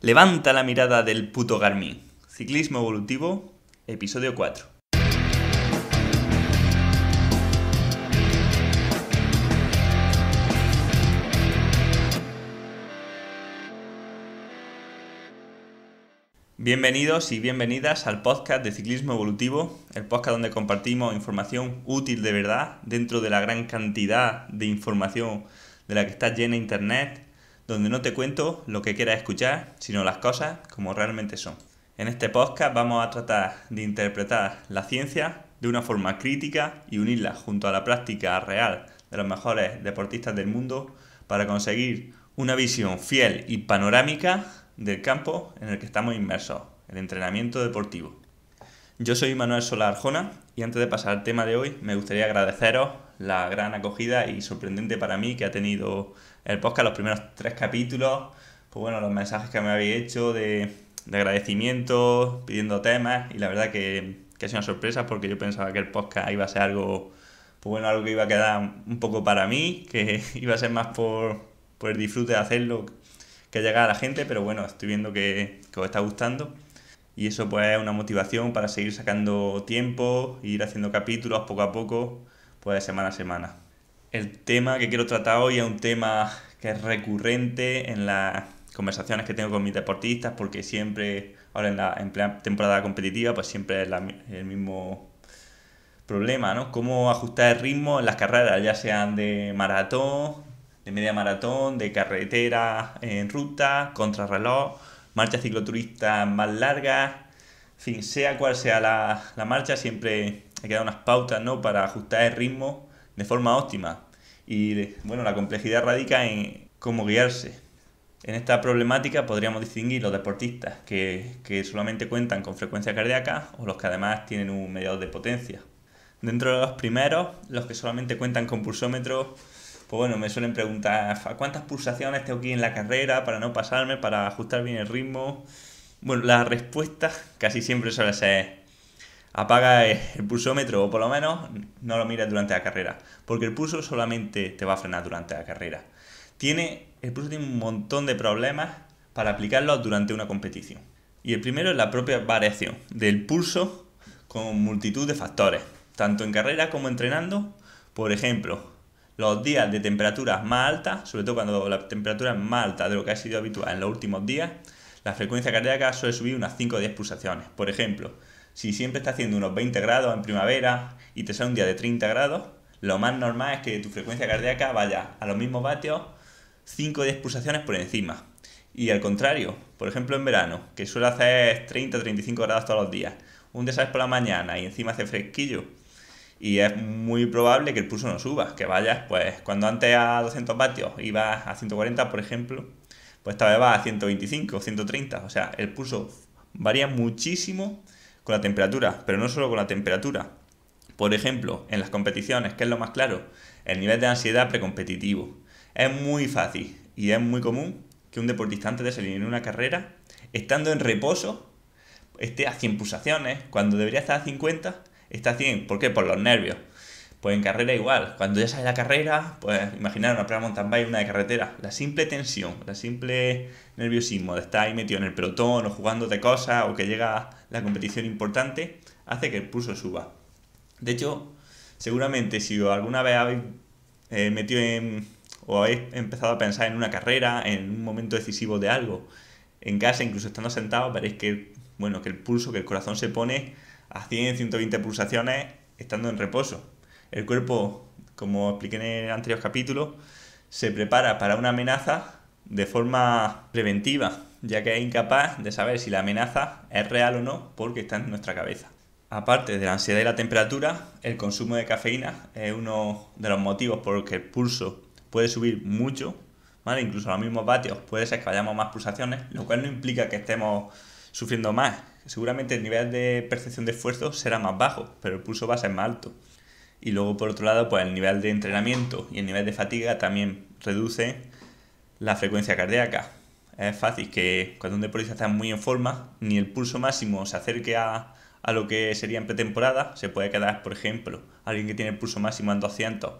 Levanta la mirada del puto Garmin. Ciclismo evolutivo, episodio 4. Bienvenidos y bienvenidas al podcast de Ciclismo Evolutivo, el podcast donde compartimos información útil de verdad dentro de la gran cantidad de información de la que está llena Internet donde no te cuento lo que quieras escuchar, sino las cosas como realmente son. En este podcast vamos a tratar de interpretar la ciencia de una forma crítica y unirla junto a la práctica real de los mejores deportistas del mundo para conseguir una visión fiel y panorámica del campo en el que estamos inmersos, el entrenamiento deportivo. Yo soy Manuel Solarjona y antes de pasar al tema de hoy me gustaría agradeceros la gran acogida y sorprendente para mí que ha tenido el podcast, los primeros tres capítulos, pues bueno, los mensajes que me habéis hecho de, agradecimiento, pidiendo temas y la verdad que, que ha sido una sorpresa porque yo pensaba que el podcast iba a ser algo, pues bueno, algo que iba a quedar un poco para mí, que iba a ser más por, el disfrute de hacerlo que llegar a la gente, pero bueno, estoy viendo que, que os está gustando y eso pues es una motivación para seguir sacando tiempo, ir haciendo capítulos poco a poco, pues semana a semana. El tema que quiero tratar hoy es un tema que es recurrente en las conversaciones que tengo con mis deportistas porque siempre, ahora en la temporada competitiva, pues siempre es el mismo problema, ¿no? Cómo ajustar el ritmo en las carreras, ya sean de maratón, de media maratón, de carretera en ruta, contrarreloj marchas cicloturistas más largas, fin, sea cual sea la, marcha, siempre hay que dar unas pautas ¿no? para ajustar el ritmo de forma óptima. Y bueno, la complejidad radica en cómo guiarse. En esta problemática podríamos distinguir los deportistas que, solamente cuentan con frecuencia cardíaca o los que además tienen un mediador de potencia. Dentro de los primeros, los que solamente cuentan con pulsómetros pues bueno, me suelen preguntar cuántas pulsaciones tengo aquí en la carrera para no pasarme, para ajustar bien el ritmo. Bueno, la respuesta casi siempre suele ser apaga el pulsómetro o por lo menos no lo mires durante la carrera, porque el pulso solamente te va a frenar durante la carrera. Tiene, el pulso tiene un montón de problemas para aplicarlo durante una competición. Y el primero es la propia variación del pulso con multitud de factores, tanto en carrera como entrenando. Por ejemplo, los días de temperaturas más altas, sobre todo cuando la temperatura es más alta de lo que ha sido habitual en los últimos días, la frecuencia cardíaca suele subir unas 5 o 10 pulsaciones. Por ejemplo, si siempre está haciendo unos 20 grados en primavera y te sale un día de 30 grados, lo más normal es que tu frecuencia cardíaca vaya a los mismos vatios 5 o 10 pulsaciones por encima. Y al contrario, por ejemplo en verano, que suele hacer 30 o 35 grados todos los días, un día por la mañana y encima hace fresquillo, y es muy probable que el pulso no suba, que vayas, pues cuando antes a 200 vatios ibas a 140, por ejemplo, pues esta vez vas a 125, 130, o sea, el pulso varía muchísimo con la temperatura, pero no solo con la temperatura. Por ejemplo, en las competiciones, que es lo más claro, el nivel de ansiedad precompetitivo. Es muy fácil y es muy común que un deportista antes de salir en una carrera, estando en reposo, esté a 100 pulsaciones, cuando debería estar a 50, Está bien ¿por qué? Por los nervios. Pues en carrera igual, cuando ya sale la carrera, pues imaginar una prueba mountain bike, una de carretera, la simple tensión, la simple nerviosismo de estar ahí metido en el pelotón o jugando de cosas o que llega la competición importante, hace que el pulso suba. De hecho, seguramente si alguna vez habéis eh, metido en, o habéis empezado a pensar en una carrera, en un momento decisivo de algo, en casa, incluso estando sentado, veréis que, bueno, que el pulso, que el corazón se pone a 100, 120 pulsaciones estando en reposo. El cuerpo, como expliqué en el anterior capítulo, se prepara para una amenaza de forma preventiva, ya que es incapaz de saber si la amenaza es real o no porque está en nuestra cabeza. Aparte de la ansiedad y la temperatura, el consumo de cafeína es uno de los motivos por los que el pulso puede subir mucho, ¿vale? incluso a los mismos vatios puede ser que vayamos más pulsaciones, lo cual no implica que estemos sufriendo más, seguramente el nivel de percepción de esfuerzo será más bajo, pero el pulso va es más alto. Y luego, por otro lado, pues el nivel de entrenamiento y el nivel de fatiga también reduce la frecuencia cardíaca. Es fácil que cuando un deportista está muy en forma, ni el pulso máximo se acerque a, a lo que sería en pretemporada. Se puede quedar, por ejemplo, alguien que tiene el pulso máximo en 200,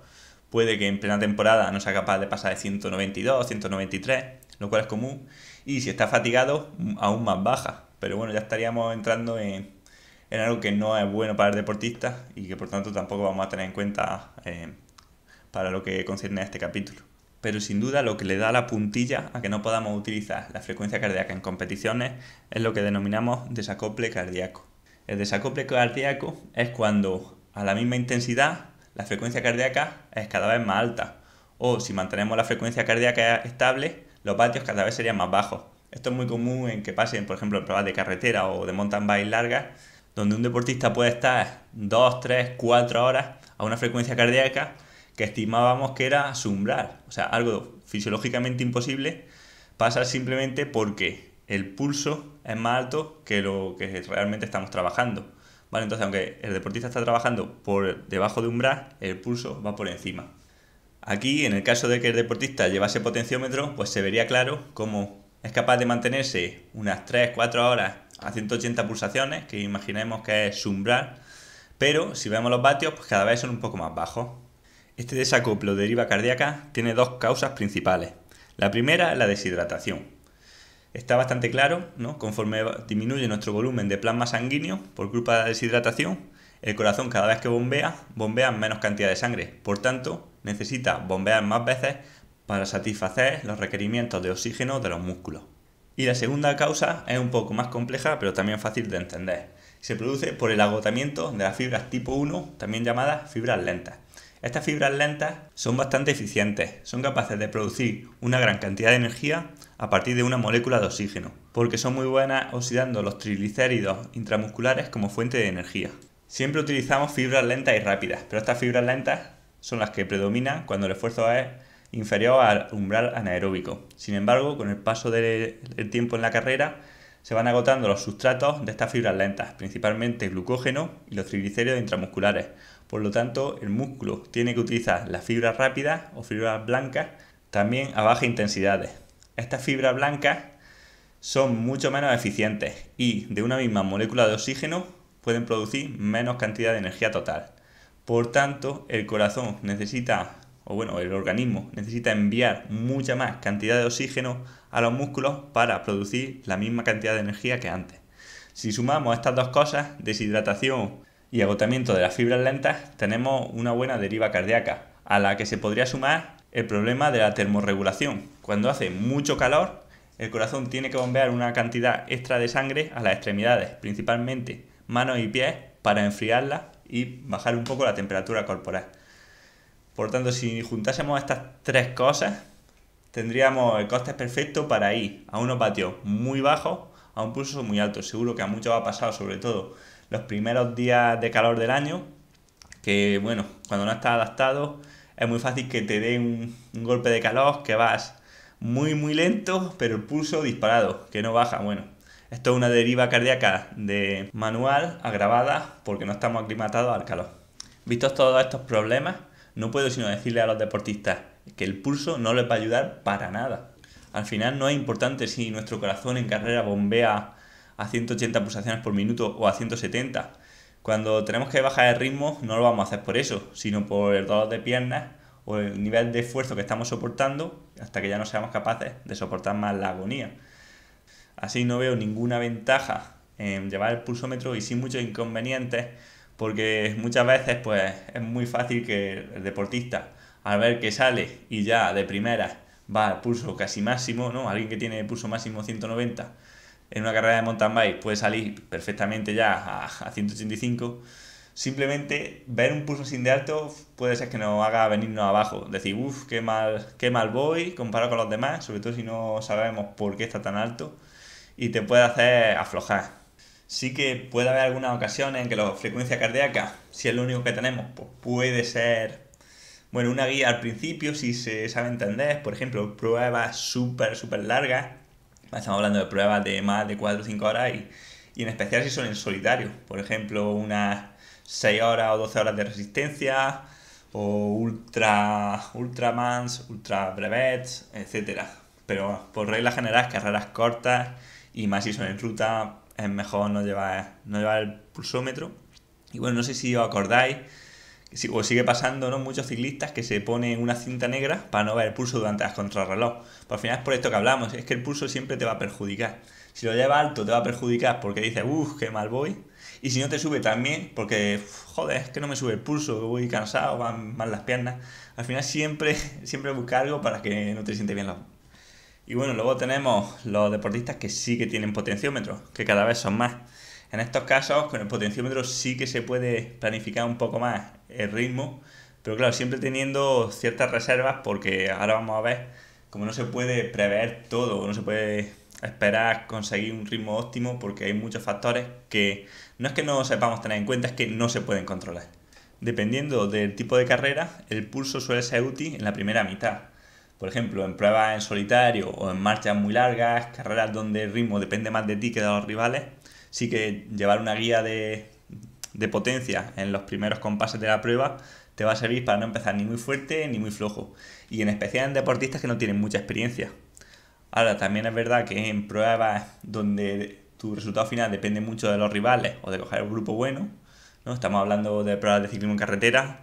puede que en plena temporada no sea capaz de pasar de 192, 193, lo cual es común. Y si está fatigado, aún más baja. Pero bueno, ya estaríamos entrando en, algo que no es bueno para el deportista y que por tanto tampoco vamos a tener en cuenta eh, para lo que concierne a este capítulo. Pero sin duda lo que le da la puntilla a que no podamos utilizar la frecuencia cardíaca en competiciones es lo que denominamos desacople cardíaco. El desacople cardíaco es cuando a la misma intensidad la frecuencia cardíaca es cada vez más alta. O si mantenemos la frecuencia cardíaca estable, los vatios cada vez serían más bajos. Esto es muy común en que pasen, por ejemplo, en pruebas de carretera o de mountain bike largas, donde un deportista puede estar 2, 3, 4 horas a una frecuencia cardíaca que estimábamos que era su umbral. O sea, algo fisiológicamente imposible pasa simplemente porque el pulso es más alto que lo que realmente estamos trabajando. ¿Vale? Entonces, aunque el deportista está trabajando por debajo de umbral, el pulso va por encima. Aquí, en el caso de que el deportista llevase potenciómetro, pues se vería claro cómo es capaz de mantenerse unas 3-4 horas a 180 pulsaciones, que imaginemos que es su umbral, pero si vemos los vatios, pues cada vez son un poco más bajos. Este desacoplo de deriva cardíaca tiene dos causas principales. La primera es la deshidratación. Está bastante claro, ¿no? Conforme disminuye nuestro volumen de plasma sanguíneo por culpa de la deshidratación, el corazón cada vez que bombea, bombea menos cantidad de sangre. Por tanto, necesita bombear más veces para satisfacer los requerimientos de oxígeno de los músculos. Y la segunda causa es un poco más compleja, pero también fácil de entender. Se produce por el agotamiento de las fibras tipo 1, también llamadas fibras lentas. Estas fibras lentas son bastante eficientes, son capaces de producir una gran cantidad de energía a partir de una molécula de oxígeno, porque son muy buenas oxidando los triglicéridos intramusculares como fuente de energía. Siempre utilizamos fibras lentas y rápidas, pero estas fibras lentas son las que predominan cuando el esfuerzo es inferior al umbral anaeróbico. Sin embargo, con el paso del tiempo en la carrera, se van agotando los sustratos de estas fibras lentas, principalmente glucógeno y los triglicéridos intramusculares. Por lo tanto, el músculo tiene que utilizar las fibras rápidas o fibras blancas también a bajas intensidades. Estas fibras blancas son mucho menos eficientes y de una misma molécula de oxígeno pueden producir menos cantidad de energía total. Por tanto, el corazón necesita o bueno, el organismo necesita enviar mucha más cantidad de oxígeno a los músculos para producir la misma cantidad de energía que antes. Si sumamos estas dos cosas, deshidratación y agotamiento de las fibras lentas, tenemos una buena deriva cardíaca, a la que se podría sumar el problema de la termorregulación. Cuando hace mucho calor, el corazón tiene que bombear una cantidad extra de sangre a las extremidades, principalmente manos y pies, para enfriarlas y bajar un poco la temperatura corporal. Por tanto, si juntásemos estas tres cosas, tendríamos el coste perfecto para ir a unos patios muy bajos a un pulso muy alto. Seguro que a muchos ha pasado, sobre todo los primeros días de calor del año, que bueno, cuando no estás adaptado es muy fácil que te dé un, un, golpe de calor, que vas muy muy lento, pero el pulso disparado, que no baja. Bueno, esto es una deriva cardíaca de manual agravada porque no estamos aclimatados al calor. Vistos todos estos problemas, no puedo sino decirle a los deportistas que el pulso no les va a ayudar para nada. Al final no es importante si nuestro corazón en carrera bombea a 180 pulsaciones por minuto o a 170. Cuando tenemos que bajar el ritmo no lo vamos a hacer por eso, sino por el dolor de piernas o el nivel de esfuerzo que estamos soportando hasta que ya no seamos capaces de soportar más la agonía. Así no veo ninguna ventaja en llevar el pulsómetro y sin muchos inconvenientes porque muchas veces pues es muy fácil que el deportista al ver que sale y ya de primera va al pulso casi máximo, ¿no? Alguien que tiene pulso máximo 190 en una carrera de mountain bike puede salir perfectamente ya a, 185. Simplemente ver un pulso sin de alto puede ser que nos haga venirnos abajo. Decir, uff, mal, qué mal voy comparado con los demás, sobre todo si no sabemos por qué está tan alto. Y te puede hacer aflojar. Sí que puede haber algunas ocasiones en que la frecuencia cardíaca, si es lo único que tenemos, pues puede ser, bueno, una guía al principio, si se sabe entender, por ejemplo, pruebas súper, súper largas, estamos hablando de pruebas de más de 4 o 5 horas y, y en especial si son en solitario, por ejemplo, unas 6 horas o 12 horas de resistencia, o ultra ultra mans ultra brevets, etc. Pero por regla general, carreras cortas y más si son en ruta, es mejor no llevar, no el pulsómetro. Y bueno, no sé si os acordáis, o sigue pasando, ¿no? Muchos ciclistas que se ponen una cinta negra para no ver el pulso durante las contrarreloj. por pues al final es por esto que hablamos, es que el pulso siempre te va a perjudicar. Si lo llevas alto te va a perjudicar porque dices, uff, qué mal voy. Y si no te sube también, porque, joder, es que no me sube el pulso, voy cansado, van mal las piernas. Al final siempre, siempre busca algo para que no te siente bien la, y bueno, luego tenemos los deportistas que sí que tienen potenciómetros, que cada vez son más. En estos casos, con el potenciómetro sí que se puede planificar un poco más el ritmo, pero claro, siempre teniendo ciertas reservas porque ahora vamos a ver, cómo no se puede prever todo, no se puede esperar conseguir un ritmo óptimo porque hay muchos factores que no es que no sepamos tener en cuenta, es que no se pueden controlar. Dependiendo del tipo de carrera, el pulso suele ser útil en la primera mitad por ejemplo, en pruebas en solitario o en marchas muy largas, carreras donde el ritmo depende más de ti que de los rivales, sí que llevar una guía de, potencia en los primeros compases de la prueba te va a servir para no empezar ni muy fuerte ni muy flojo. Y en especial en deportistas que no tienen mucha experiencia. Ahora, también es verdad que en pruebas donde tu resultado final depende mucho de los rivales o de coger un grupo bueno, ¿no? estamos hablando de pruebas de ciclismo en carretera,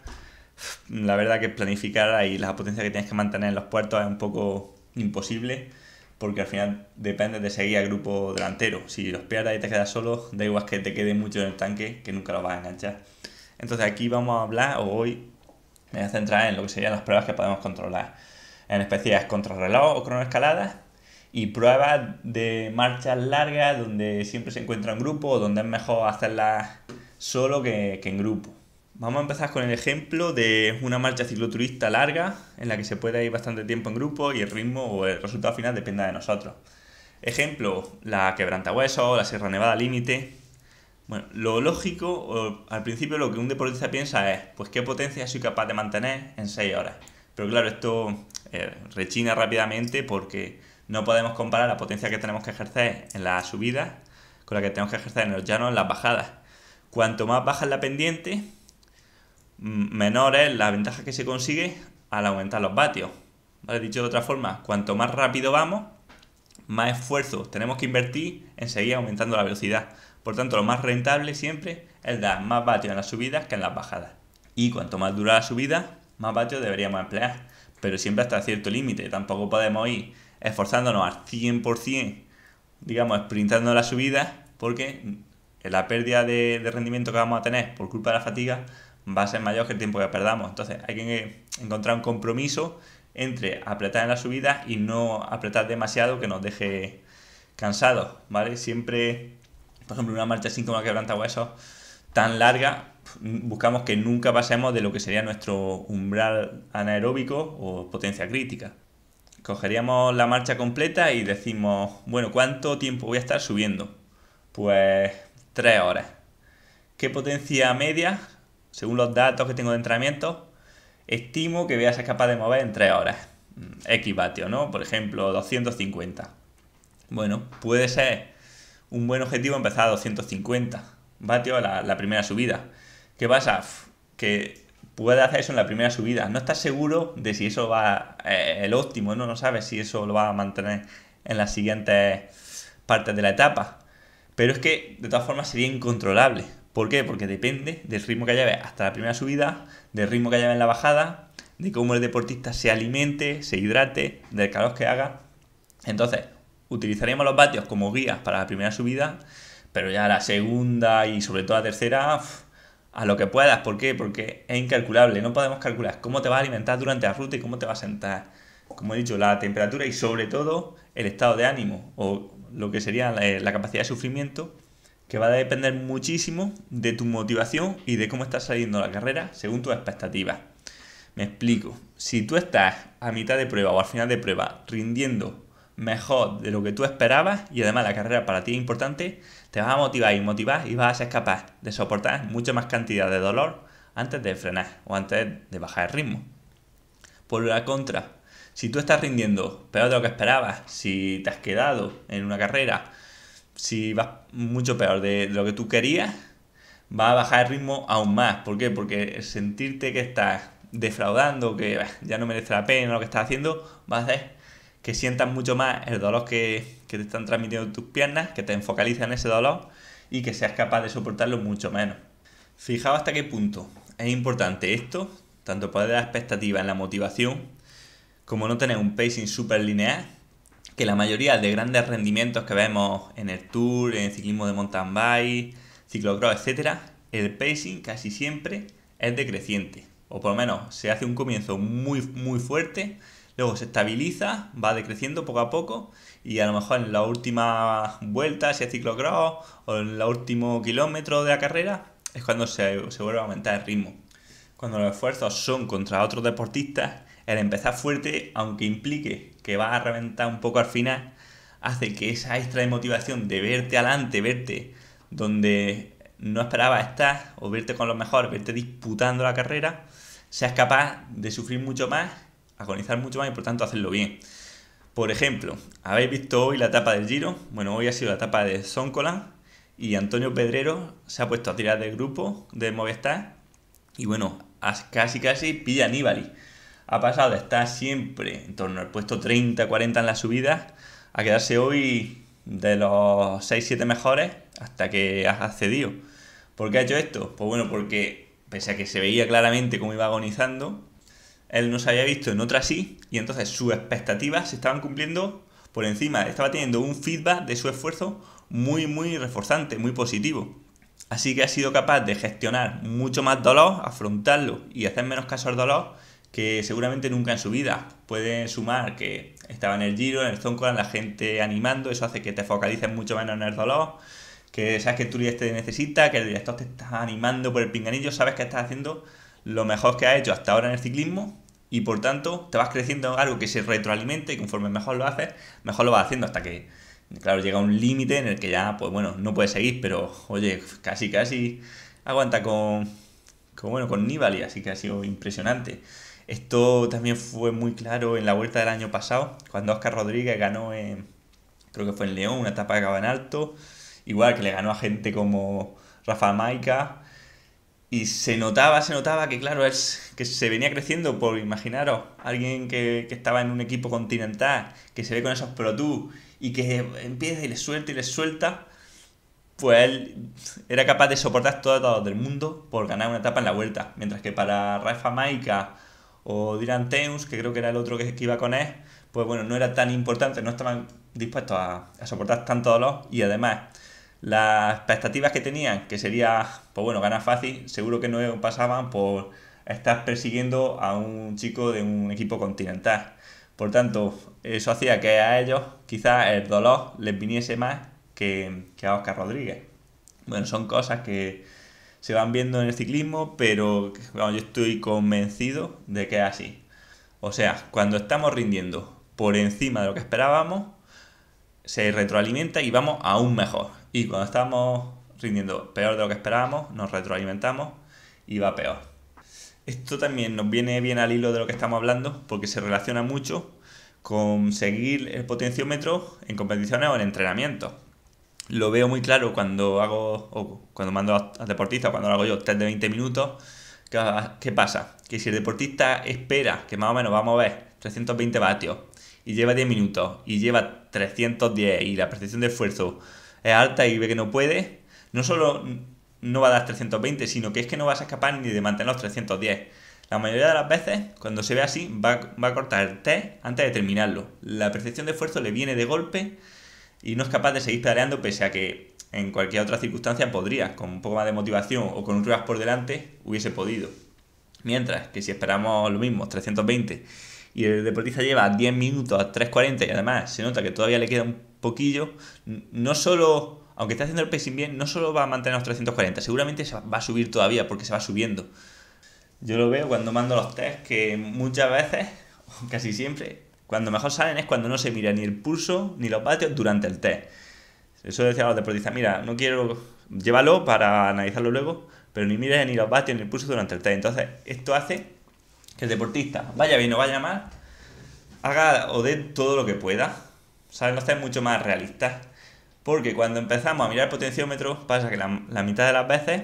la verdad que planificar ahí la potencia que tienes que mantener en los puertos es un poco imposible porque al final depende de seguir al grupo delantero. Si los pierdes y te quedas solo, da igual que te quede mucho en el tanque, que nunca lo vas a enganchar. Entonces aquí vamos a hablar, hoy me voy a centrar en lo que serían las pruebas que podemos controlar. En especial es contrarreloj o cronoescaladas y pruebas de marchas largas donde siempre se encuentra en grupo o donde es mejor hacerlas solo que, que en grupo. Vamos a empezar con el ejemplo de una marcha cicloturista larga en la que se puede ir bastante tiempo en grupo y el ritmo o el resultado final dependa de nosotros. Ejemplo, la Quebrantahueso, la Sierra Nevada Límite. Bueno, lo lógico, al principio lo que un deportista piensa es, pues qué potencia soy capaz de mantener en 6 horas. Pero claro, esto eh, rechina rápidamente porque no podemos comparar la potencia que tenemos que ejercer en las subidas con la que tenemos que ejercer en los llanos, en las bajadas. Cuanto más baja es la pendiente, menor es la ventaja que se consigue al aumentar los vatios. Dicho de otra forma, cuanto más rápido vamos, más esfuerzo tenemos que invertir en seguir aumentando la velocidad. Por tanto, lo más rentable siempre es dar más vatios en las subidas que en las bajadas. Y cuanto más dura la subida, más vatios deberíamos emplear. Pero siempre hasta cierto límite. Tampoco podemos ir esforzándonos al 100%, digamos, sprintando la subida, porque la pérdida de rendimiento que vamos a tener por culpa de la fatiga va a ser mayor que el tiempo que perdamos. Entonces hay que encontrar un compromiso entre apretar en la subida y no apretar demasiado que nos deje cansados, ¿vale? Siempre, por ejemplo, una marcha síntoma quebranta huesos tan larga, buscamos que nunca pasemos de lo que sería nuestro umbral anaeróbico o potencia crítica. Cogeríamos la marcha completa y decimos, bueno, ¿cuánto tiempo voy a estar subiendo? Pues 3 horas. ¿Qué potencia media según los datos que tengo de entrenamiento, estimo que voy a capaz de mover en 3 horas. Mm, X vatios, ¿no? Por ejemplo, 250. Bueno, puede ser un buen objetivo empezar a 250 vatios a la primera subida. ¿Qué pasa? Que puede hacer eso en la primera subida. No estás seguro de si eso va eh, el óptimo, ¿no? No sabes si eso lo va a mantener en las siguientes partes de la etapa. Pero es que de todas formas sería incontrolable. ¿Por qué? Porque depende del ritmo que lleve hasta la primera subida, del ritmo que lleve en la bajada, de cómo el deportista se alimente, se hidrate, del calor que haga. Entonces, utilizaríamos los vatios como guías para la primera subida, pero ya la segunda y sobre todo la tercera, a lo que puedas. ¿Por qué? Porque es incalculable. No podemos calcular cómo te vas a alimentar durante la ruta y cómo te vas a sentar. Como he dicho, la temperatura y sobre todo el estado de ánimo o lo que sería la eh, capacidad de sufrimiento que va a depender muchísimo de tu motivación y de cómo estás saliendo la carrera según tus expectativas. Me explico, si tú estás a mitad de prueba o al final de prueba rindiendo mejor de lo que tú esperabas y además la carrera para ti es importante, te vas a motivar y motivar y vas a ser capaz de soportar mucha más cantidad de dolor antes de frenar o antes de bajar el ritmo. Por la contra, si tú estás rindiendo peor de lo que esperabas, si te has quedado en una carrera si vas mucho peor de, lo que tú querías, va a bajar el ritmo aún más. ¿Por qué? Porque sentirte que estás defraudando, que ya no merece la pena lo que estás haciendo, va a hacer que sientas mucho más el dolor que, te están transmitiendo tus piernas, que te enfocalizan en ese dolor y que seas capaz de soportarlo mucho menos. Fijaos hasta qué punto es importante esto, tanto poder dar la expectativa en la motivación, como no tener un pacing súper lineal que la mayoría de grandes rendimientos que vemos en el Tour, en el ciclismo de mountain bike, ciclocross, etcétera, el pacing casi siempre es decreciente. O por lo menos se hace un comienzo muy, muy fuerte, luego se estabiliza, va decreciendo poco a poco y a lo mejor en la última vuelta, si es ciclocross o en el último kilómetro de la carrera, es cuando se, se vuelve a aumentar el ritmo. Cuando los esfuerzos son contra otros deportistas, el empezar fuerte, aunque implique que va a reventar un poco al final, hace que esa extra de motivación de verte adelante, verte donde no esperaba estar, o verte con lo mejor verte disputando la carrera, seas capaz de sufrir mucho más, agonizar mucho más y por tanto hacerlo bien. Por ejemplo, habéis visto hoy la etapa del Giro, bueno, hoy ha sido la etapa de sánchez-colan y Antonio Pedrero se ha puesto a tirar del grupo de Movistar y bueno, casi casi pilla a Nibali ha pasado de estar siempre en torno al puesto 30, 40 en las subidas, a quedarse hoy de los 6, 7 mejores hasta que ha accedido. ¿Por qué ha hecho esto? Pues bueno, porque pese a que se veía claramente cómo iba agonizando, él no se había visto en otra sí y entonces sus expectativas se estaban cumpliendo por encima. Estaba teniendo un feedback de su esfuerzo muy, muy reforzante, muy positivo. Así que ha sido capaz de gestionar mucho más dolor, afrontarlo y hacer menos caso al dolor que seguramente nunca en su vida. Pueden sumar que estaba en el giro, en el en la gente animando, eso hace que te focalices mucho menos en el dolor, que sabes que tu líder te necesita, que el director te está animando por el pinganillo, sabes que estás haciendo lo mejor que has hecho hasta ahora en el ciclismo y por tanto te vas creciendo en algo que se retroalimente y conforme mejor lo haces, mejor lo vas haciendo hasta que, claro, llega un límite en el que ya, pues bueno, no puedes seguir, pero oye, casi, casi aguanta con, con, bueno, con Nibali, así que ha sido impresionante. Esto también fue muy claro en la vuelta del año pasado, cuando Oscar Rodríguez ganó, en, creo que fue en León, una etapa que acaba en alto, igual que le ganó a gente como Rafa Maica. Y se notaba, se notaba que, claro, es que se venía creciendo, por imaginaros, alguien que, estaba en un equipo continental, que se ve con esos Pro y que empieza y le suelta y le suelta, pues él era capaz de soportar todo el del mundo por ganar una etapa en la vuelta. Mientras que para Rafa Maica o Dylan que creo que era el otro que, iba con él, pues bueno, no era tan importante, no estaban dispuestos a, soportar tanto dolor y además las expectativas que tenían, que sería, pues bueno, ganar fácil, seguro que no pasaban por estar persiguiendo a un chico de un equipo continental. Por tanto, eso hacía que a ellos quizás el dolor les viniese más que, que a Oscar Rodríguez. Bueno, son cosas que, se van viendo en el ciclismo, pero yo estoy convencido de que es así. O sea, cuando estamos rindiendo por encima de lo que esperábamos, se retroalimenta y vamos aún mejor. Y cuando estamos rindiendo peor de lo que esperábamos, nos retroalimentamos y va peor. Esto también nos viene bien al hilo de lo que estamos hablando, porque se relaciona mucho con seguir el potenciómetro en competiciones o en entrenamiento lo veo muy claro cuando hago, o cuando mando al deportista, cuando lo hago yo, test de 20 minutos, ¿qué pasa? Que si el deportista espera que más o menos va a mover 320 vatios y lleva 10 minutos y lleva 310 y la percepción de esfuerzo es alta y ve que no puede, no solo no va a dar 320, sino que es que no vas a escapar ni de mantener los 310. La mayoría de las veces, cuando se ve así, va, va a cortar el test antes de terminarlo. La percepción de esfuerzo le viene de golpe y no es capaz de seguir pedaleando pese a que en cualquier otra circunstancia podría, con un poco más de motivación o con un ruedas por delante, hubiese podido. Mientras que si esperamos lo mismo, 320, y el deportista lleva 10 minutos a 3.40 y además se nota que todavía le queda un poquillo, no solo, aunque esté haciendo el pacing bien, no solo va a mantener los 340, seguramente va a subir todavía porque se va subiendo. Yo lo veo cuando mando los test que muchas veces, casi siempre, cuando mejor salen es cuando no se mira ni el pulso ni los vatios durante el test. Eso decía los deportistas, mira, no quiero, llévalo para analizarlo luego, pero ni mires ni los vatios ni el pulso durante el test. Entonces, esto hace que el deportista, vaya bien o vaya mal, haga o dé todo lo que pueda. ¿Sabes? Los test mucho más realista. Porque cuando empezamos a mirar el potenciómetro, pasa que la, la mitad de las veces,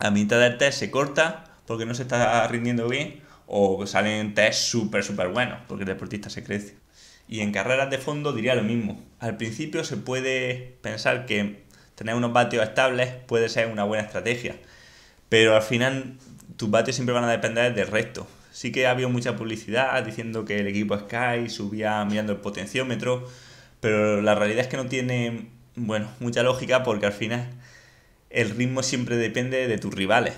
la mitad del test se corta porque no se está rindiendo bien o salen test súper, súper buenos, porque el deportista se crece. Y en carreras de fondo diría lo mismo. Al principio se puede pensar que tener unos vatios estables puede ser una buena estrategia, pero al final tus vatios siempre van a depender del resto. Sí que ha habido mucha publicidad diciendo que el equipo Sky subía mirando el potenciómetro, pero la realidad es que no tiene, bueno, mucha lógica porque al final el ritmo siempre depende de tus rivales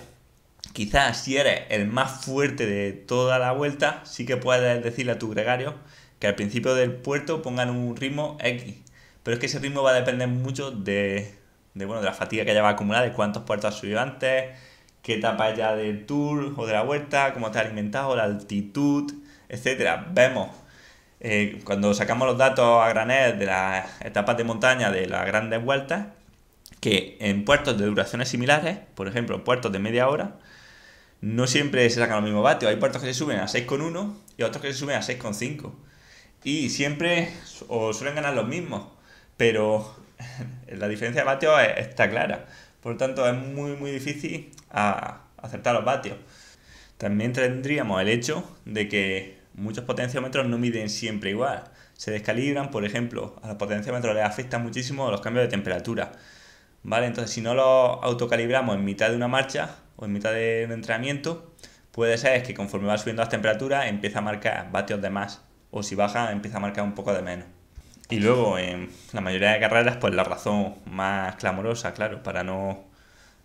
quizás si eres el más fuerte de toda la vuelta, sí que puedes decirle a tu gregario que al principio del puerto pongan un ritmo X. Pero es que ese ritmo va a depender mucho de, bueno, la fatiga que haya acumulado, de cuántos puertos has subido antes, qué etapa ya del tour o de la vuelta, cómo te has alimentado, la altitud, etcétera. Vemos eh, cuando sacamos los datos a granel de las etapas de montaña de las grandes vueltas, que en puertos de duraciones similares, por ejemplo, puertos de media hora, no siempre se sacan los mismos vatios. Hay puertos que se suben a 6,1 y otros que se suben a 6,5. Y siempre o suelen ganar los mismos, pero la diferencia de vatios está clara. Por lo tanto, es muy, muy difícil a acertar los vatios. También tendríamos el hecho de que muchos potenciómetros no miden siempre igual. Se descalibran, por ejemplo, a los potenciómetros les afectan muchísimo los cambios de temperatura. ¿Vale? Entonces, si no los autocalibramos en mitad de una marcha, o en mitad de entrenamiento, puede ser que conforme va subiendo las temperaturas empieza a marcar vatios de más o si baja empieza a marcar un poco de menos. Y luego en la mayoría de carreras pues la razón más clamorosa, claro, para no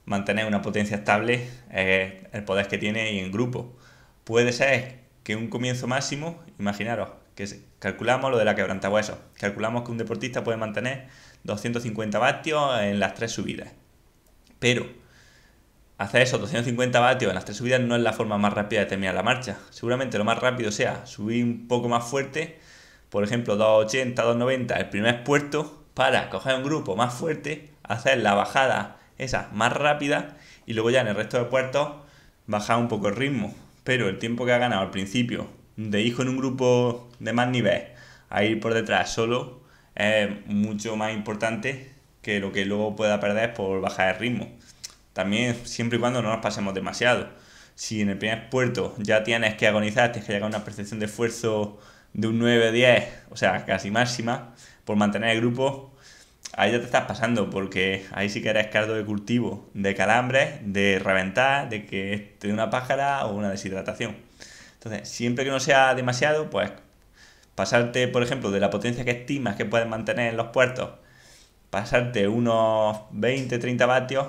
mantener una potencia estable es el poder que tiene en grupo. Puede ser que un comienzo máximo, imaginaros, que calculamos lo de la quebrantahuesos, calculamos que un deportista puede mantener 250 vatios en las tres subidas. Pero Hacer eso 250 vatios en las tres subidas no es la forma más rápida de terminar la marcha. Seguramente lo más rápido sea subir un poco más fuerte, por ejemplo 280, 290, el primer puerto, para coger un grupo más fuerte, hacer la bajada esa más rápida y luego ya en el resto de puertos bajar un poco el ritmo. Pero el tiempo que ha ganado al principio de ir con un grupo de más nivel a ir por detrás solo es mucho más importante que lo que luego pueda perder por bajar el ritmo. También siempre y cuando no nos pasemos demasiado. Si en el primer puerto ya tienes que agonizar, tienes que llegar a una percepción de esfuerzo de un 9 10, o sea, casi máxima, por mantener el grupo, ahí ya te estás pasando, porque ahí sí que eres caldo de cultivo, de calambres, de reventar, de que te dé una pájara o una deshidratación. Entonces, siempre que no sea demasiado, pues pasarte, por ejemplo, de la potencia que estimas que puedes mantener en los puertos, pasarte unos 20-30 vatios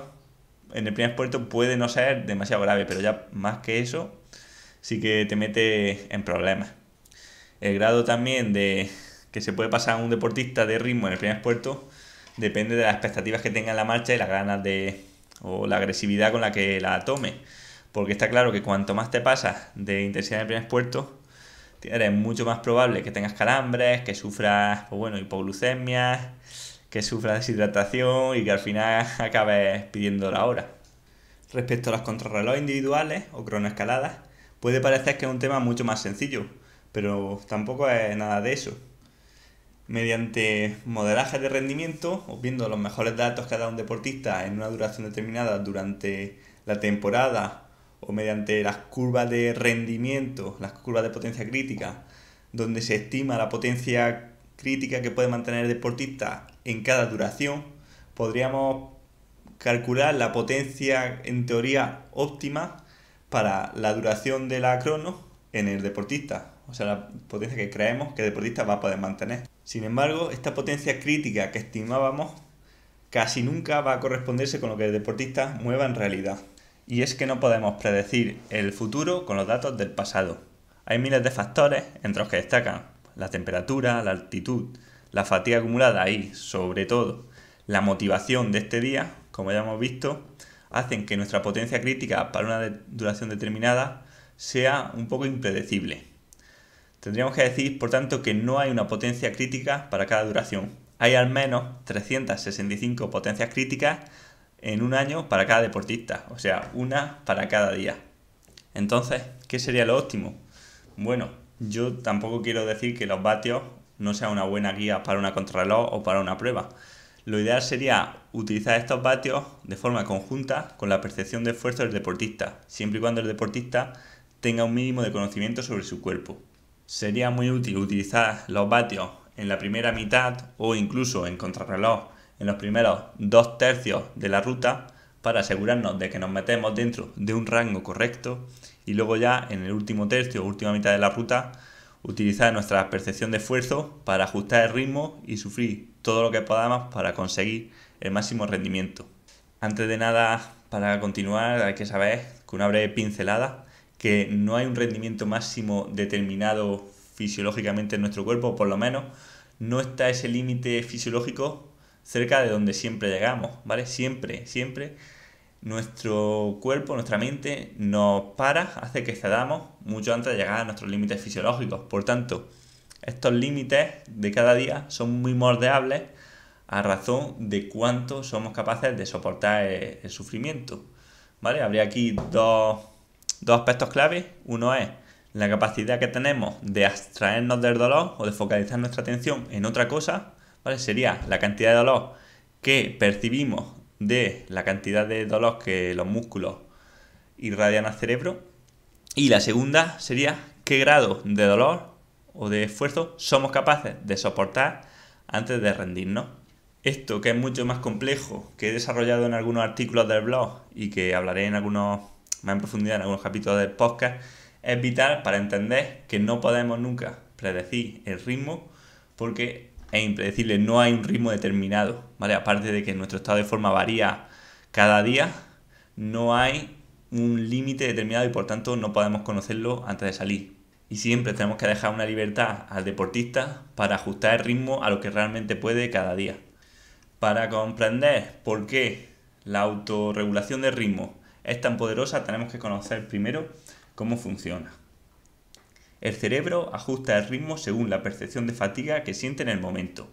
en el primer puerto puede no ser demasiado grave, pero ya más que eso, sí que te mete en problemas. El grado también de que se puede pasar a un deportista de ritmo en el primer puerto depende de las expectativas que tenga en la marcha y las ganas de o la agresividad con la que la tome. Porque está claro que cuanto más te pasas de intensidad en el primer puerto, eres mucho más probable que tengas calambres, que sufras, pues bueno, hipoglucemias, que sufra deshidratación y que al final acabe pidiendo la hora. Respecto a los contrarrelojes individuales o cronoescaladas, puede parecer que es un tema mucho más sencillo, pero tampoco es nada de eso. Mediante modelaje de rendimiento, o viendo los mejores datos que ha dado un deportista en una duración determinada durante la temporada, o mediante las curvas de rendimiento, las curvas de potencia crítica, donde se estima la potencia crítica que puede mantener el deportista en cada duración, podríamos calcular la potencia en teoría óptima para la duración de la crono en el deportista, o sea, la potencia que creemos que el deportista va a poder mantener. Sin embargo, esta potencia crítica que estimábamos casi nunca va a corresponderse con lo que el deportista mueva en realidad. Y es que no podemos predecir el futuro con los datos del pasado. Hay miles de factores entre los que destacan la temperatura, la altitud, la fatiga acumulada y, sobre todo, la motivación de este día, como ya hemos visto, hacen que nuestra potencia crítica para una duración determinada sea un poco impredecible. Tendríamos que decir, por tanto, que no hay una potencia crítica para cada duración. Hay al menos 365 potencias críticas en un año para cada deportista, o sea, una para cada día. Entonces, ¿qué sería lo óptimo? Bueno, yo tampoco quiero decir que los vatios no sean una buena guía para una contrarreloj o para una prueba. Lo ideal sería utilizar estos vatios de forma conjunta con la percepción de esfuerzo del deportista, siempre y cuando el deportista tenga un mínimo de conocimiento sobre su cuerpo. Sería muy útil utilizar los vatios en la primera mitad o incluso en contrarreloj en los primeros dos tercios de la ruta para asegurarnos de que nos metemos dentro de un rango correcto y luego ya en el último tercio o última mitad de la ruta utilizar nuestra percepción de esfuerzo para ajustar el ritmo y sufrir todo lo que podamos para conseguir el máximo rendimiento. Antes de nada, para continuar, hay que saber, con una breve pincelada, que no hay un rendimiento máximo determinado fisiológicamente en nuestro cuerpo, por lo menos no está ese límite fisiológico cerca de donde siempre llegamos, ¿vale? Siempre, siempre nuestro cuerpo, nuestra mente nos para, hace que cedamos mucho antes de llegar a nuestros límites fisiológicos. Por tanto, estos límites de cada día son muy mordeables a razón de cuánto somos capaces de soportar e-, el, sufrimiento. ¿Vale? Habría aquí dos, dos aspectos claves. Uno es la capacidad que tenemos de abstraernos del dolor o de focalizar nuestra atención en otra cosa Sería la cantidad de dolor que percibimos de la cantidad de dolor que los músculos irradian al cerebro. Y la segunda sería qué grado de dolor o de esfuerzo somos capaces de soportar antes de rendirnos. Esto que es mucho más complejo, que he desarrollado en algunos artículos del blog y que hablaré en algunos más en profundidad en algunos capítulos del podcast, es vital para entender que no podemos nunca predecir el ritmo porque es impredecible, no hay un ritmo determinado, ¿vale? Aparte de que nuestro estado de forma varía cada día, no hay un límite determinado y por tanto no podemos conocerlo antes de salir. Y siempre tenemos que dejar una libertad al deportista para ajustar el ritmo a lo que realmente puede cada día. Para comprender por qué la autorregulación de ritmo es tan poderosa, tenemos que conocer primero cómo funciona. El cerebro ajusta el ritmo según la percepción de fatiga que siente en el momento,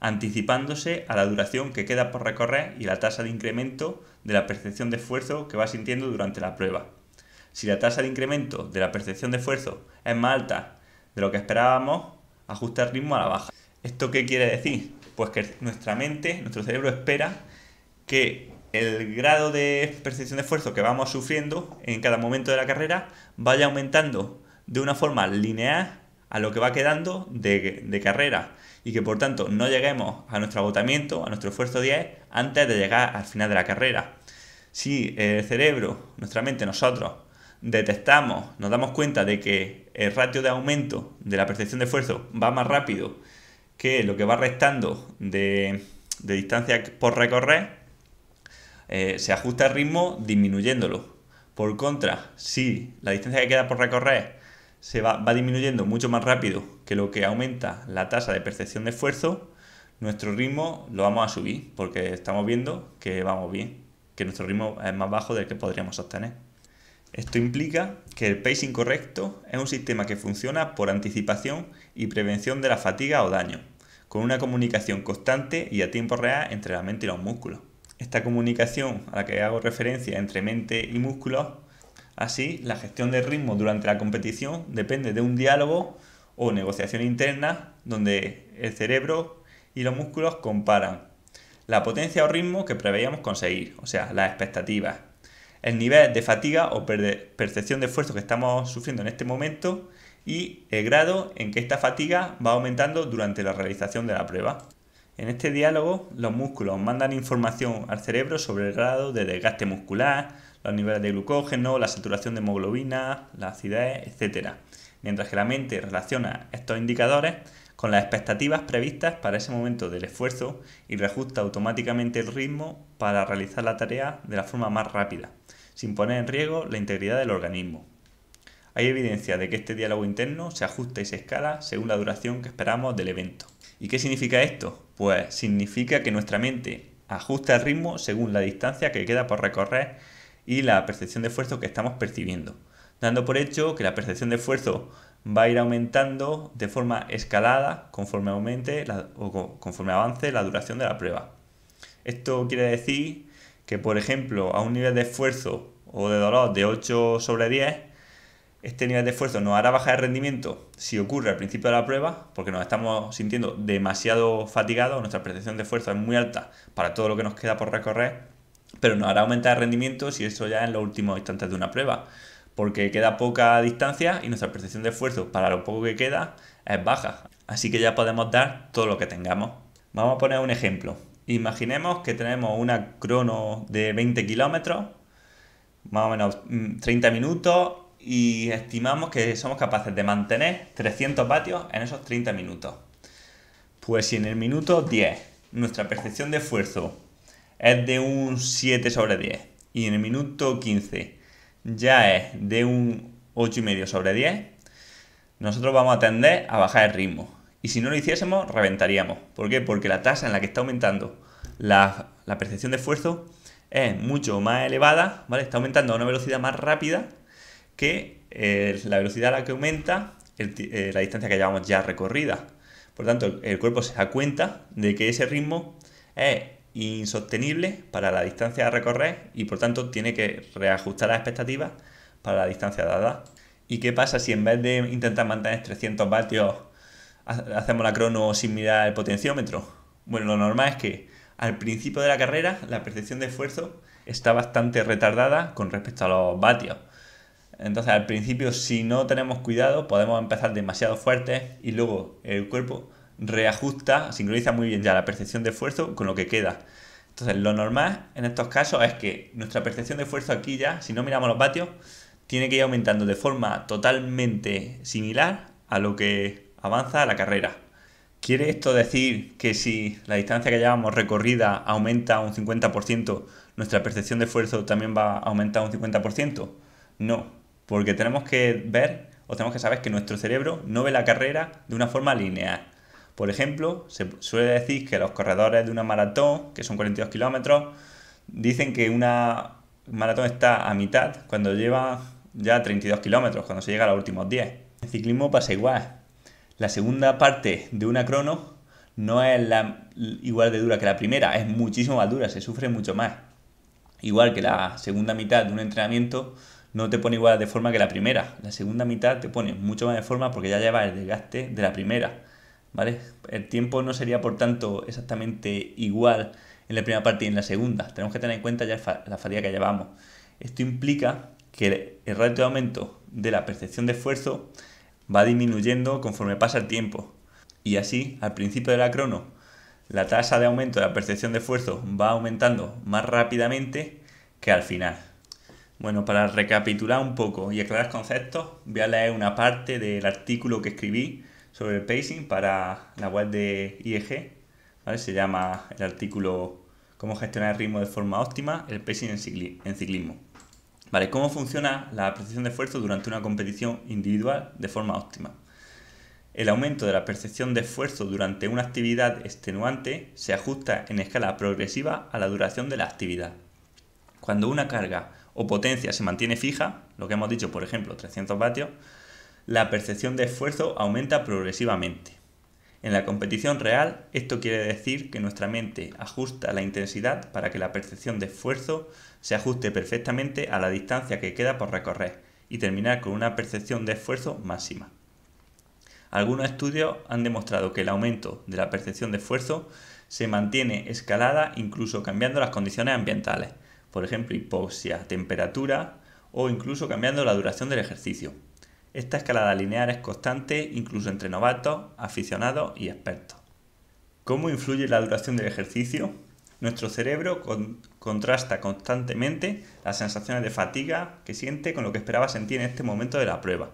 anticipándose a la duración que queda por recorrer y la tasa de incremento de la percepción de esfuerzo que va sintiendo durante la prueba. Si la tasa de incremento de la percepción de esfuerzo es más alta de lo que esperábamos, ajusta el ritmo a la baja. ¿Esto qué quiere decir? Pues que nuestra mente, nuestro cerebro espera que el grado de percepción de esfuerzo que vamos sufriendo en cada momento de la carrera vaya aumentando de una forma lineal a lo que va quedando de, carrera y que por tanto no lleguemos a nuestro agotamiento, a nuestro esfuerzo 10 antes de llegar al final de la carrera. Si el cerebro, nuestra mente, nosotros detectamos, nos damos cuenta de que el ratio de aumento de la percepción de esfuerzo va más rápido que lo que va restando de, distancia por recorrer, eh, se ajusta el ritmo disminuyéndolo. Por contra, si la distancia que queda por recorrer se va, disminuyendo mucho más rápido que lo que aumenta la tasa de percepción de esfuerzo, nuestro ritmo lo vamos a subir porque estamos viendo que vamos bien, que nuestro ritmo es más bajo del que podríamos obtener Esto implica que el pacing correcto es un sistema que funciona por anticipación y prevención de la fatiga o daño, con una comunicación constante y a tiempo real entre la mente y los músculos. Esta comunicación a la que hago referencia entre mente y músculos Así, la gestión del ritmo durante la competición depende de un diálogo o negociación interna donde el cerebro y los músculos comparan la potencia o ritmo que preveíamos conseguir, o sea, las expectativas, el nivel de fatiga o percepción de esfuerzo que estamos sufriendo en este momento y el grado en que esta fatiga va aumentando durante la realización de la prueba. En este diálogo, los músculos mandan información al cerebro sobre el grado de desgaste muscular, los niveles de glucógeno, la saturación de hemoglobina, la acidez, etc. Mientras que la mente relaciona estos indicadores con las expectativas previstas para ese momento del esfuerzo y reajusta automáticamente el ritmo para realizar la tarea de la forma más rápida, sin poner en riesgo la integridad del organismo. Hay evidencia de que este diálogo interno se ajusta y se escala según la duración que esperamos del evento. ¿Y qué significa esto? Pues significa que nuestra mente ajusta el ritmo según la distancia que queda por recorrer y la percepción de esfuerzo que estamos percibiendo, dando por hecho que la percepción de esfuerzo va a ir aumentando de forma escalada conforme aumente conforme avance la duración de la prueba. Esto quiere decir que, por ejemplo, a un nivel de esfuerzo o de dolor de 8 sobre 10, este nivel de esfuerzo nos hará bajar el rendimiento si ocurre al principio de la prueba, porque nos estamos sintiendo demasiado fatigados, nuestra percepción de esfuerzo es muy alta para todo lo que nos queda por recorrer, pero nos hará aumentar el rendimiento si eso ya en los últimos instantes de una prueba, porque queda poca distancia y nuestra percepción de esfuerzo para lo poco que queda es baja, así que ya podemos dar todo lo que tengamos. Vamos a poner un ejemplo. Imaginemos que tenemos una crono de 20 kilómetros, más o menos 30 mm, minutos y estimamos que somos capaces de mantener 300 vatios en esos 30 minutos. Pues si en el minuto 10 nuestra percepción de esfuerzo es de un 7 sobre 10 y en el minuto 15 ya es de un 8,5 sobre 10, nosotros vamos a tender a bajar el ritmo. Y si no lo hiciésemos, reventaríamos. ¿Por qué? Porque la tasa en la que está aumentando la, percepción de esfuerzo es mucho más elevada, ¿vale? Está aumentando a una velocidad más rápida que eh, la velocidad a la que aumenta eh, la distancia que llevamos ya recorrida. Por tanto, el, el cuerpo se da cuenta de que ese ritmo es insostenible para la distancia a recorrer y por tanto tiene que reajustar las expectativas para la distancia dada. ¿Y qué pasa si en vez de intentar mantener 300 vatios hacemos la crono sin mirar el potenciómetro? Bueno, lo normal es que al principio de la carrera la percepción de esfuerzo está bastante retardada con respecto a los vatios. Entonces al principio si no tenemos cuidado podemos empezar demasiado fuerte y luego el cuerpo reajusta, sincroniza muy bien ya la percepción de esfuerzo con lo que queda. Entonces lo normal en estos casos es que nuestra percepción de esfuerzo aquí ya, si no miramos los vatios, tiene que ir aumentando de forma totalmente similar a lo que avanza la carrera. ¿Quiere esto decir que si la distancia que llevamos recorrida aumenta un 50%, nuestra percepción de esfuerzo también va a aumentar un 50%? No, porque tenemos que ver o tenemos que saber que nuestro cerebro no ve la carrera de una forma lineal. Por ejemplo, se suele decir que los corredores de una maratón, que son 42 kilómetros, dicen que una maratón está a mitad cuando lleva ya 32 kilómetros, cuando se llega a los últimos 10. El ciclismo pasa igual. La segunda parte de una crono no es la, igual de dura que la primera, es muchísimo más dura, se sufre mucho más. Igual que la segunda mitad de un entrenamiento no te pone igual de forma que la primera. La segunda mitad te pone mucho más de forma porque ya lleva el desgaste de la primera. ¿Vale? El tiempo no sería, por tanto, exactamente igual en la primera parte y en la segunda. Tenemos que tener en cuenta ya la fatiga que llevamos. Esto implica que el ratio de aumento de la percepción de esfuerzo va disminuyendo conforme pasa el tiempo. Y así, al principio de la crono, la tasa de aumento de la percepción de esfuerzo va aumentando más rápidamente que al final. Bueno, para recapitular un poco y aclarar conceptos, voy a leer una parte del artículo que escribí sobre el pacing para la web de IEG. Se llama el artículo Cómo gestionar el ritmo de forma óptima, el pacing en ciclismo. ¿Vale? ¿Cómo funciona la percepción de esfuerzo durante una competición individual de forma óptima? El aumento de la percepción de esfuerzo durante una actividad extenuante se ajusta en escala progresiva a la duración de la actividad. Cuando una carga o potencia se mantiene fija, lo que hemos dicho, por ejemplo, 300 vatios, la percepción de esfuerzo aumenta progresivamente. En la competición real, esto quiere decir que nuestra mente ajusta la intensidad para que la percepción de esfuerzo se ajuste perfectamente a la distancia que queda por recorrer y terminar con una percepción de esfuerzo máxima. Algunos estudios han demostrado que el aumento de la percepción de esfuerzo se mantiene escalada incluso cambiando las condiciones ambientales, por ejemplo hipoxia, temperatura o incluso cambiando la duración del ejercicio. Esta escalada lineal es constante incluso entre novatos, aficionados y expertos. ¿Cómo influye la duración del ejercicio? Nuestro cerebro contrasta constantemente las sensaciones de fatiga que siente con lo que esperaba sentir en este momento de la prueba,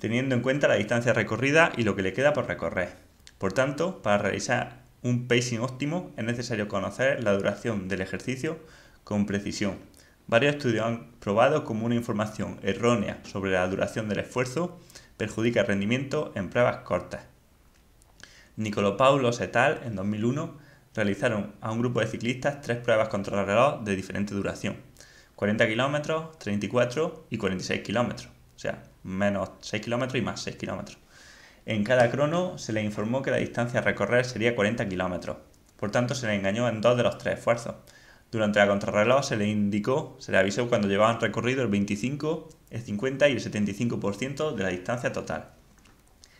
teniendo en cuenta la distancia recorrida y lo que le queda por recorrer. Por tanto, para realizar un pacing óptimo es necesario conocer la duración del ejercicio con precisión. Varios estudios han probado cómo una información errónea sobre la duración del esfuerzo perjudica el rendimiento en pruebas cortas. Nicolopoulos et al. en 2001 realizaron a un grupo de ciclistas tres pruebas contra el reloj de diferente duración, 40 kilómetros, 34 y 46 kilómetros, o sea, menos 6 kilómetros y más 6 kilómetros. En cada crono se le informó que la distancia a recorrer sería 40 kilómetros, por tanto se le engañó en dos de los tres esfuerzos, durante la contrarreloj se le indicó, se le avisó cuando llevaban recorrido el 25, el 50 y el 75% de la distancia total.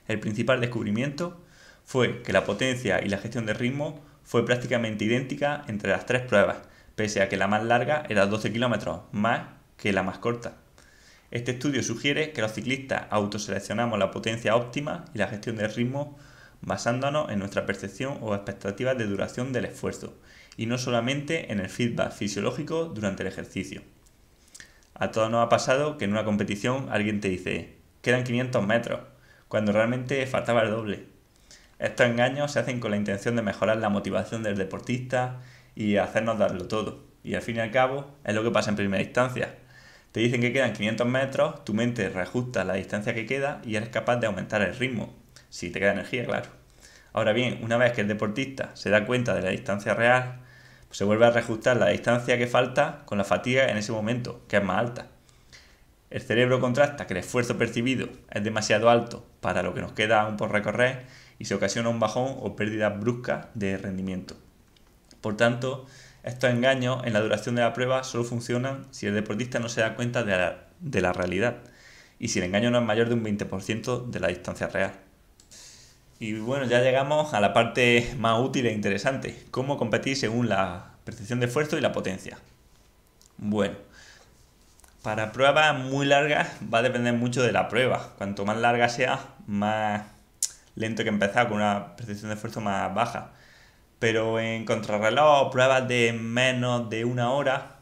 El principal descubrimiento fue que la potencia y la gestión de ritmo fue prácticamente idéntica entre las tres pruebas, pese a que la más larga era 12 kilómetros más que la más corta. Este estudio sugiere que los ciclistas autoseleccionamos la potencia óptima y la gestión del ritmo basándonos en nuestra percepción o expectativas de duración del esfuerzo y no solamente en el feedback fisiológico durante el ejercicio. A todos nos ha pasado que en una competición alguien te dice, quedan 500 metros, cuando realmente faltaba el doble. Estos engaños se hacen con la intención de mejorar la motivación del deportista y hacernos darlo todo. Y al fin y al cabo es lo que pasa en primera instancia. Te dicen que quedan 500 metros, tu mente reajusta la distancia que queda y eres capaz de aumentar el ritmo, si te queda energía, claro. Ahora bien, una vez que el deportista se da cuenta de la distancia real, se vuelve a reajustar la distancia que falta con la fatiga en ese momento, que es más alta. El cerebro contrasta que el esfuerzo percibido es demasiado alto para lo que nos queda aún por recorrer y se ocasiona un bajón o pérdida brusca de rendimiento. Por tanto, estos engaños en la duración de la prueba solo funcionan si el deportista no se da cuenta de la realidad y si el engaño no es mayor de un 20% de la distancia real. Y bueno, ya llegamos a la parte más útil e interesante, cómo competir según la percepción de esfuerzo y la potencia. Bueno, para pruebas muy largas va a depender mucho de la prueba. Cuanto más larga sea, más lento que empezar con una percepción de esfuerzo más baja. Pero en contrarreloj, pruebas de menos de una hora,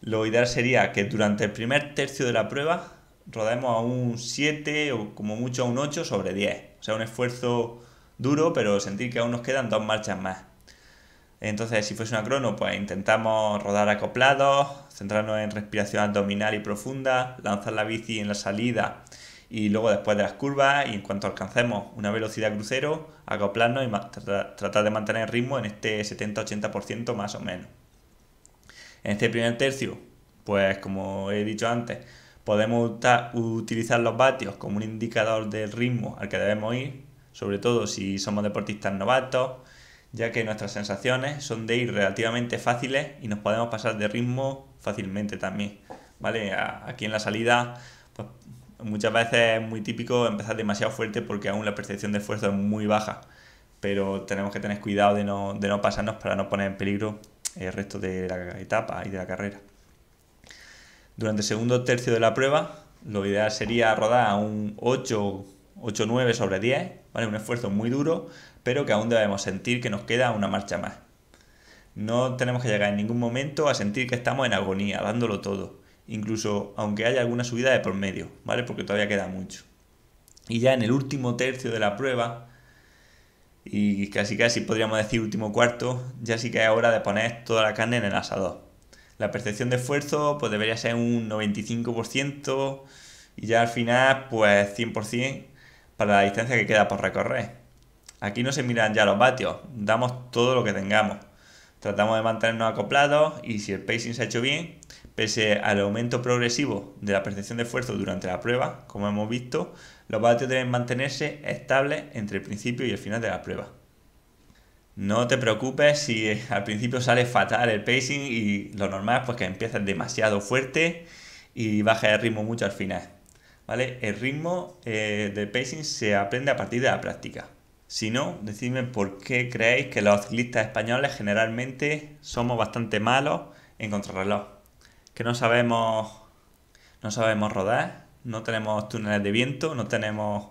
lo ideal sería que durante el primer tercio de la prueba rodemos a un 7 o como mucho a un 8 sobre 10. O sea, un esfuerzo duro, pero sentir que aún nos quedan dos marchas más. Entonces, si fuese una crono, pues intentamos rodar acoplados, centrarnos en respiración abdominal y profunda, lanzar la bici en la salida y luego después de las curvas y en cuanto alcancemos una velocidad crucero, acoplarnos y tratar de mantener el ritmo en este 70-80% más o menos. En este primer tercio, pues como he dicho antes, Podemos utilizar los vatios como un indicador del ritmo al que debemos ir, sobre todo si somos deportistas novatos, ya que nuestras sensaciones son de ir relativamente fáciles y nos podemos pasar de ritmo fácilmente también. ¿Vale? Aquí en la salida, pues, muchas veces es muy típico empezar demasiado fuerte porque aún la percepción de esfuerzo es muy baja, pero tenemos que tener cuidado de no pasarnos para no poner en peligro el resto de la etapa y de la carrera. Durante el segundo tercio de la prueba, lo ideal sería rodar a un 8 9 sobre 10, ¿vale? Un esfuerzo muy duro, pero que aún debemos sentir que nos queda una marcha más. No tenemos que llegar en ningún momento a sentir que estamos en agonía, dándolo todo, incluso aunque haya alguna subida de por medio, ¿vale? Porque todavía queda mucho. Y ya en el último tercio de la prueba, y casi casi podríamos decir último cuarto, ya sí que es hora de poner toda la carne en el asador la percepción de esfuerzo pues debería ser un 95% y ya al final pues 100% para la distancia que queda por recorrer. Aquí no se miran ya los vatios, damos todo lo que tengamos. Tratamos de mantenernos acoplados y si el pacing se ha hecho bien, pese al aumento progresivo de la percepción de esfuerzo durante la prueba, como hemos visto, los vatios deben mantenerse estables entre el principio y el final de la prueba. No te preocupes si al principio sale fatal el pacing y lo normal es pues que empieces demasiado fuerte y bajes el ritmo mucho al final. ¿Vale? El ritmo de eh, del pacing se aprende a partir de la práctica. Si no, decidme por qué creéis que los ciclistas españoles generalmente somos bastante malos en contrarreloj. Que no sabemos, no sabemos rodar, no tenemos túneles de viento, no tenemos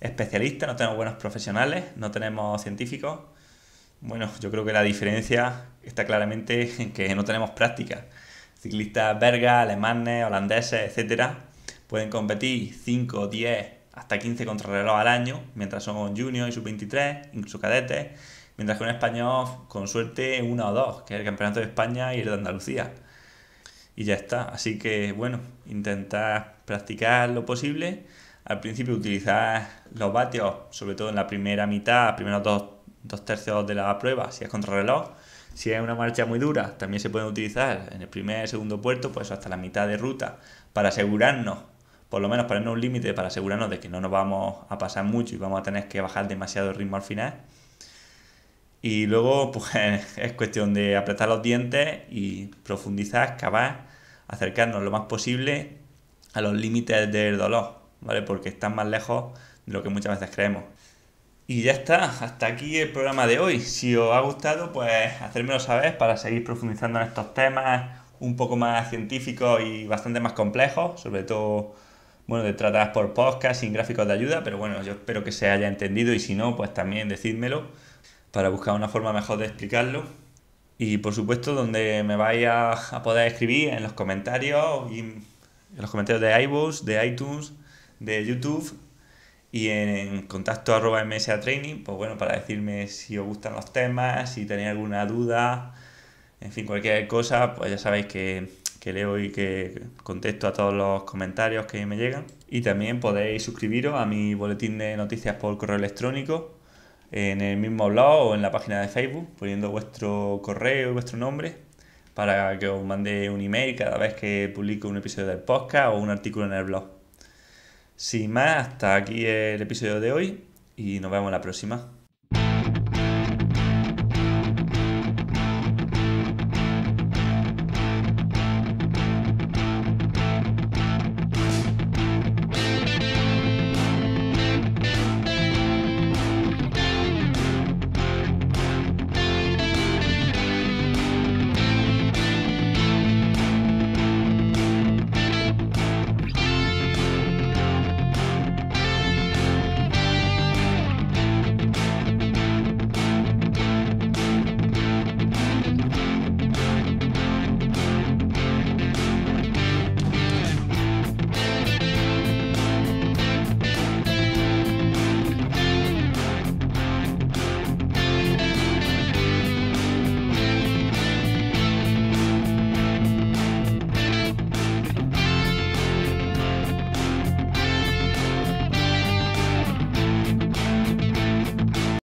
especialistas, no tenemos buenos profesionales, no tenemos científicos. Bueno, yo creo que la diferencia está claramente en que no tenemos práctica. Ciclistas belgas, alemanes, holandeses, etcétera, pueden competir 5, 10, hasta 15 contrarreloj al año, mientras son juniors y sub-23, incluso cadetes, mientras que un español, con suerte, uno o dos, que es el Campeonato de España y el de Andalucía. Y ya está. Así que, bueno, intentar practicar lo posible. Al principio utilizar los vatios, sobre todo en la primera mitad, primeros dos dos tercios de la prueba si es contrarreloj. Si es una marcha muy dura, también se puede utilizar en el primer, segundo puerto, pues hasta la mitad de ruta, para asegurarnos, por lo menos ponernos un límite, para asegurarnos de que no nos vamos a pasar mucho y vamos a tener que bajar demasiado el ritmo al final. Y luego, pues es cuestión de apretar los dientes y profundizar, cavar, acercarnos lo más posible a los límites del dolor, ¿vale? Porque están más lejos de lo que muchas veces creemos. Y ya está, hasta aquí el programa de hoy. Si os ha gustado, pues hacérmelo saber para seguir profundizando en estos temas un poco más científicos y bastante más complejos, sobre todo, bueno, de tratadas por podcast sin gráficos de ayuda, pero bueno, yo espero que se haya entendido y si no, pues también decídmelo para buscar una forma mejor de explicarlo. Y por supuesto, donde me vais a, poder escribir en los comentarios y en los comentarios de iBooks de iTunes, de YouTube y en contacto arroba MSA Training, pues bueno, para decirme si os gustan los temas, si tenéis alguna duda, en fin, cualquier cosa, pues ya sabéis que, que leo y que contesto a todos los comentarios que me llegan. Y también podéis suscribiros a mi boletín de noticias por correo electrónico en el mismo blog o en la página de Facebook, poniendo vuestro correo y vuestro nombre para que os mande un email cada vez que publico un episodio del podcast o un artículo en el blog. Sin más, hasta aquí el episodio de hoy y nos vemos la próxima.